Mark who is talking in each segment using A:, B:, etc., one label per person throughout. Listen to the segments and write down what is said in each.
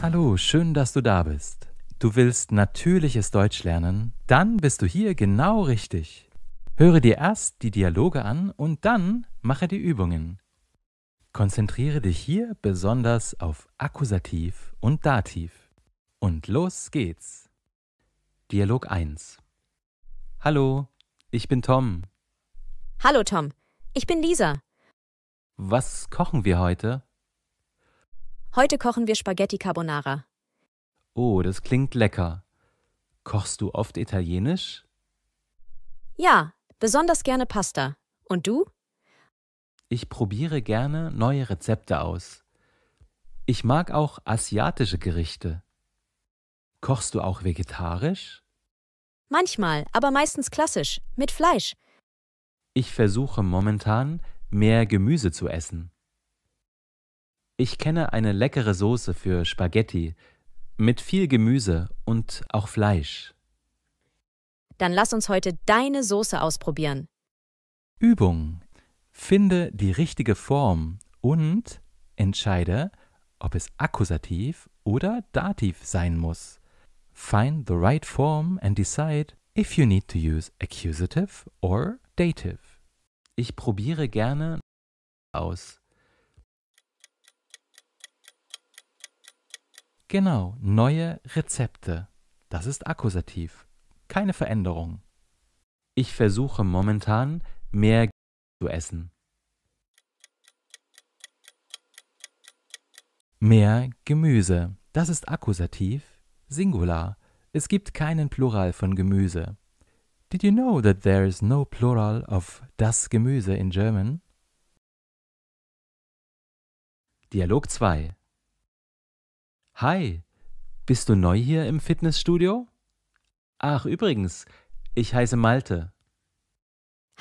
A: Hallo, schön, dass du da bist. Du willst natürliches Deutsch lernen? Dann bist du hier genau richtig. Höre dir erst die Dialoge an und dann mache die Übungen. Konzentriere dich hier besonders auf Akkusativ und Dativ. Und los geht's. Dialog 1. Hallo, ich bin Tom.
B: Hallo Tom, ich bin Lisa.
A: Was kochen wir heute?
B: Heute kochen wir Spaghetti Carbonara.
A: Oh, das klingt lecker. Kochst du oft Italienisch?
B: Ja, besonders gerne Pasta. Und du?
A: Ich probiere gerne neue Rezepte aus. Ich mag auch asiatische Gerichte. Kochst du auch vegetarisch?
B: Manchmal, aber meistens klassisch, mit Fleisch.
A: Ich versuche momentan, mehr Gemüse zu essen. Ich kenne eine leckere Soße für Spaghetti mit viel Gemüse und auch Fleisch.
B: Dann lass uns heute deine Soße ausprobieren.
A: Übung. Finde die richtige Form und entscheide, ob es Akkusativ oder Dativ sein muss. Find the right form and decide if you need to use accusative or dative. Ich probiere gerne aus. Genau, neue Rezepte. Das ist Akkusativ. Keine Veränderung. Ich versuche momentan mehr zu essen. Mehr Gemüse. Das ist Akkusativ, Singular. Es gibt keinen Plural von Gemüse. Did you know that there is no plural of das Gemüse in German? Dialog 2 Hi, bist du neu hier im Fitnessstudio? Ach, übrigens, ich heiße Malte.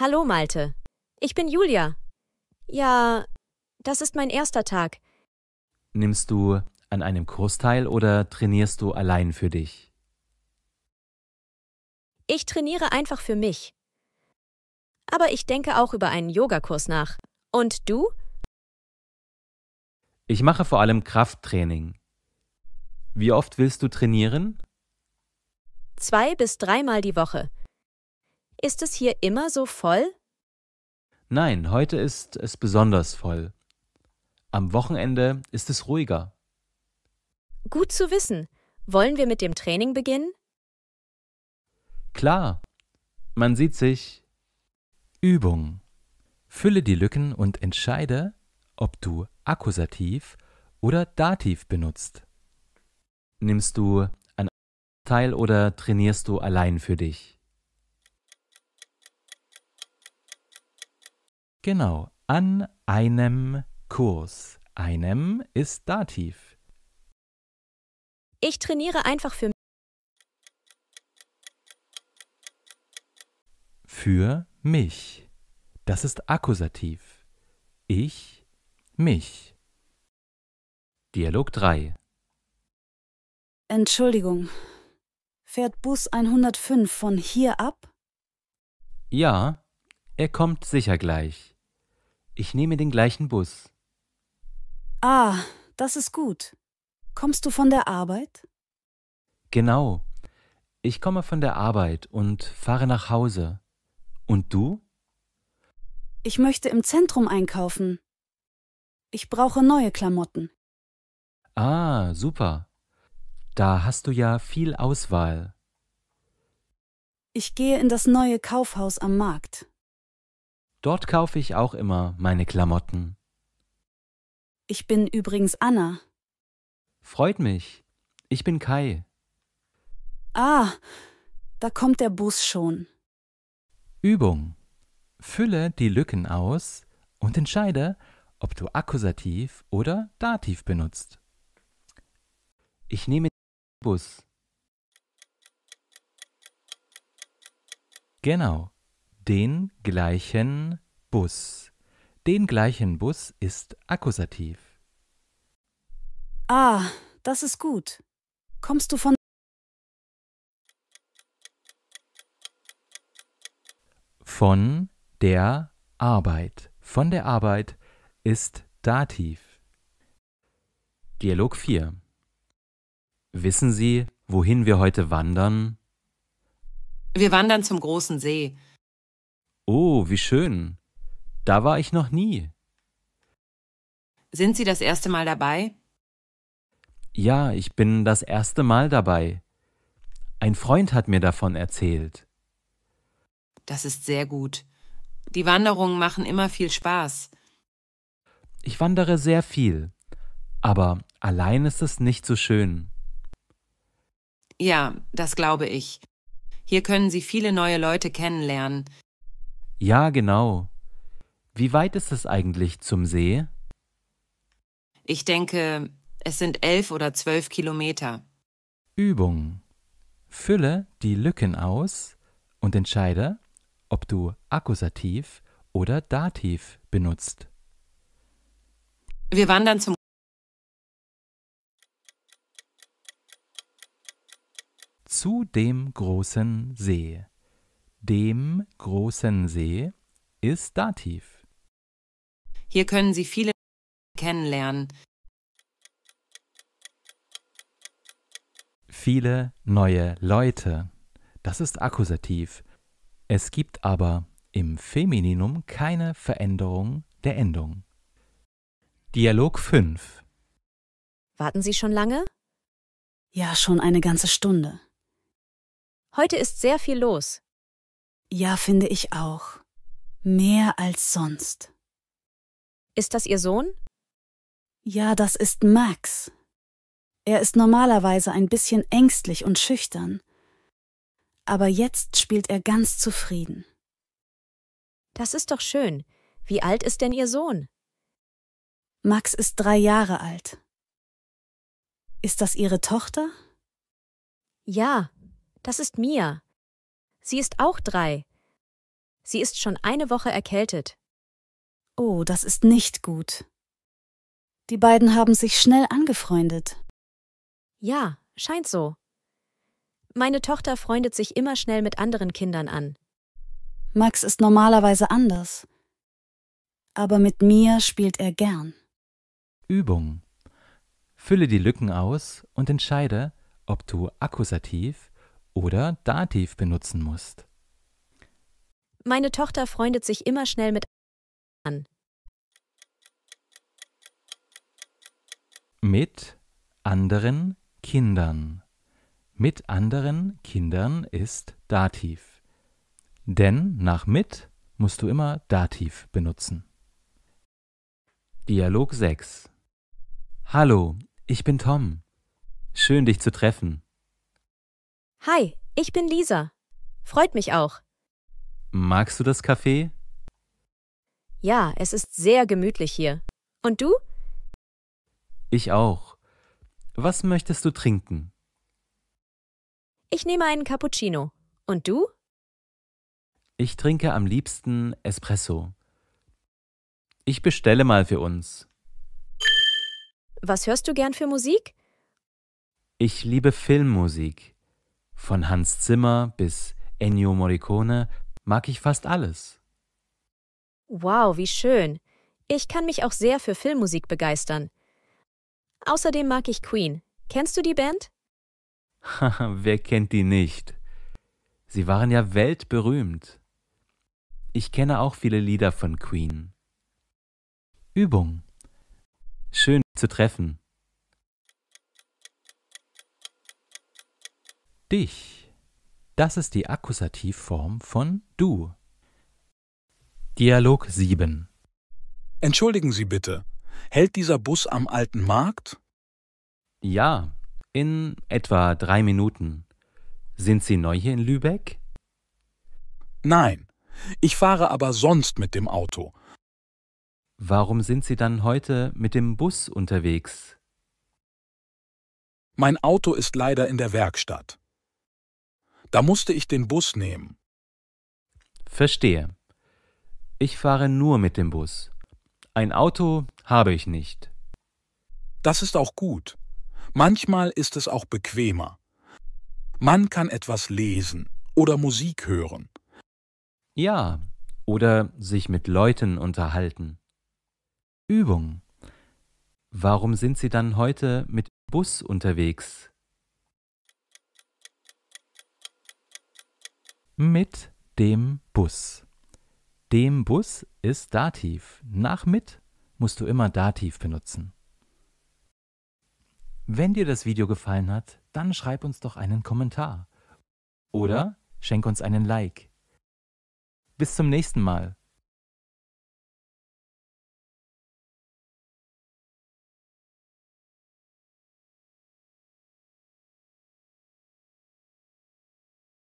B: Hallo Malte, ich bin Julia. Ja, das ist mein erster Tag.
A: Nimmst du an einem Kurs teil oder trainierst du allein für dich?
B: Ich trainiere einfach für mich. Aber ich denke auch über einen Yogakurs nach. Und du?
A: Ich mache vor allem Krafttraining. Wie oft willst du trainieren?
B: Zwei bis dreimal die Woche. Ist es hier immer so voll?
A: Nein, heute ist es besonders voll. Am Wochenende ist es ruhiger.
B: Gut zu wissen. Wollen wir mit dem Training beginnen?
A: Klar. Man sieht sich. Übung. Fülle die Lücken und entscheide, ob du Akkusativ oder Dativ benutzt. Nimmst du an teil oder trainierst du allein für dich? Genau, an einem Kurs. Einem ist Dativ.
B: Ich trainiere einfach für mich.
A: Für mich. Das ist Akkusativ. Ich, mich. Dialog 3
C: Entschuldigung. Fährt Bus 105 von hier ab?
A: Ja, er kommt sicher gleich. Ich nehme den gleichen Bus.
C: Ah, das ist gut. Kommst du von der Arbeit?
A: Genau. Ich komme von der Arbeit und fahre nach Hause. Und du?
C: Ich möchte im Zentrum einkaufen. Ich brauche neue Klamotten.
A: Ah, super. Da hast du ja viel Auswahl.
C: Ich gehe in das neue Kaufhaus am Markt.
A: Dort kaufe ich auch immer meine Klamotten.
C: Ich bin übrigens Anna.
A: Freut mich. Ich bin Kai.
C: Ah, da kommt der Bus
A: schon. Übung. Fülle die Lücken aus und entscheide, ob du Akkusativ oder Dativ benutzt. Ich nehme Bus. Genau, den gleichen Bus. Den gleichen Bus ist Akkusativ.
C: Ah, das ist gut. Kommst du von
A: von der Arbeit. Von der Arbeit ist Dativ. Dialog 4 Wissen Sie, wohin wir heute wandern?
C: Wir wandern zum großen See.
A: Oh, wie schön. Da war ich noch nie.
C: Sind Sie das erste Mal dabei?
A: Ja, ich bin das erste Mal dabei. Ein Freund hat mir davon erzählt.
C: Das ist sehr gut. Die Wanderungen machen immer viel Spaß.
A: Ich wandere sehr viel, aber allein ist es nicht so schön.
C: Ja, das glaube ich. Hier können Sie viele neue Leute kennenlernen.
A: Ja, genau. Wie weit ist es eigentlich zum See?
C: Ich denke, es sind elf oder zwölf Kilometer.
A: Übung. Fülle die Lücken aus und entscheide, ob du Akkusativ oder Dativ benutzt.
C: Wir wandern zum
A: zu dem großen See. Dem großen See ist Dativ.
C: Hier können Sie viele kennenlernen.
A: Viele neue Leute. Das ist Akkusativ. Es gibt aber im Femininum keine Veränderung der Endung. Dialog 5
B: Warten Sie schon lange?
C: Ja, schon eine ganze Stunde. Heute ist sehr viel los. Ja, finde ich auch. Mehr als sonst. Ist das Ihr Sohn? Ja, das ist Max. Er ist normalerweise ein bisschen ängstlich und schüchtern. Aber jetzt spielt er ganz zufrieden.
B: Das ist doch schön. Wie alt ist denn Ihr Sohn?
C: Max ist drei Jahre alt. Ist das Ihre Tochter? Ja, das ist Mia. Sie ist
B: auch drei. Sie ist schon eine Woche erkältet.
C: Oh, das ist nicht gut. Die beiden haben sich schnell angefreundet.
B: Ja, scheint so. Meine Tochter freundet sich immer schnell mit anderen Kindern
C: an. Max ist normalerweise anders. Aber mit mir spielt er gern.
A: Übung. Fülle die Lücken aus und entscheide, ob du Akkusativ, oder Dativ benutzen musst.
B: Meine Tochter freundet sich immer schnell mit an.
A: Mit anderen Kindern. Mit anderen Kindern ist Dativ. Denn nach mit musst du immer Dativ benutzen. Dialog 6 Hallo, ich bin Tom. Schön dich zu treffen.
B: Hi, ich bin Lisa. Freut mich auch.
A: Magst du das Café?
B: Ja, es ist sehr gemütlich hier. Und du?
A: Ich auch. Was möchtest du trinken?
B: Ich nehme einen Cappuccino. Und du?
A: Ich trinke am liebsten Espresso. Ich bestelle mal für uns.
B: Was hörst du gern für Musik?
A: Ich liebe Filmmusik. Von Hans Zimmer bis Ennio Morricone mag ich fast alles.
B: Wow, wie schön. Ich kann mich auch sehr für Filmmusik begeistern. Außerdem mag ich Queen. Kennst du die Band?
A: Haha, wer kennt die nicht? Sie waren ja weltberühmt. Ich kenne auch viele Lieder von Queen. Übung. Schön zu treffen. dich. Das ist die Akkusativform von du. Dialog 7 Entschuldigen Sie bitte, hält dieser Bus am alten Markt? Ja, in etwa drei Minuten. Sind Sie neu hier in Lübeck? Nein, ich fahre aber sonst mit dem Auto. Warum sind Sie dann heute mit dem Bus unterwegs? Mein Auto ist leider in der Werkstatt. Da musste ich den Bus nehmen. Verstehe. Ich fahre nur mit dem Bus. Ein Auto habe ich nicht. Das ist auch gut. Manchmal ist es auch bequemer. Man kann etwas lesen oder Musik hören. Ja, oder sich mit Leuten unterhalten. Übung. Warum sind Sie dann heute mit Bus unterwegs? mit dem Bus. Dem Bus ist Dativ. Nach mit musst du immer Dativ benutzen. Wenn dir das Video gefallen hat, dann schreib uns doch einen Kommentar. Oder schenk uns einen Like. Bis zum nächsten Mal.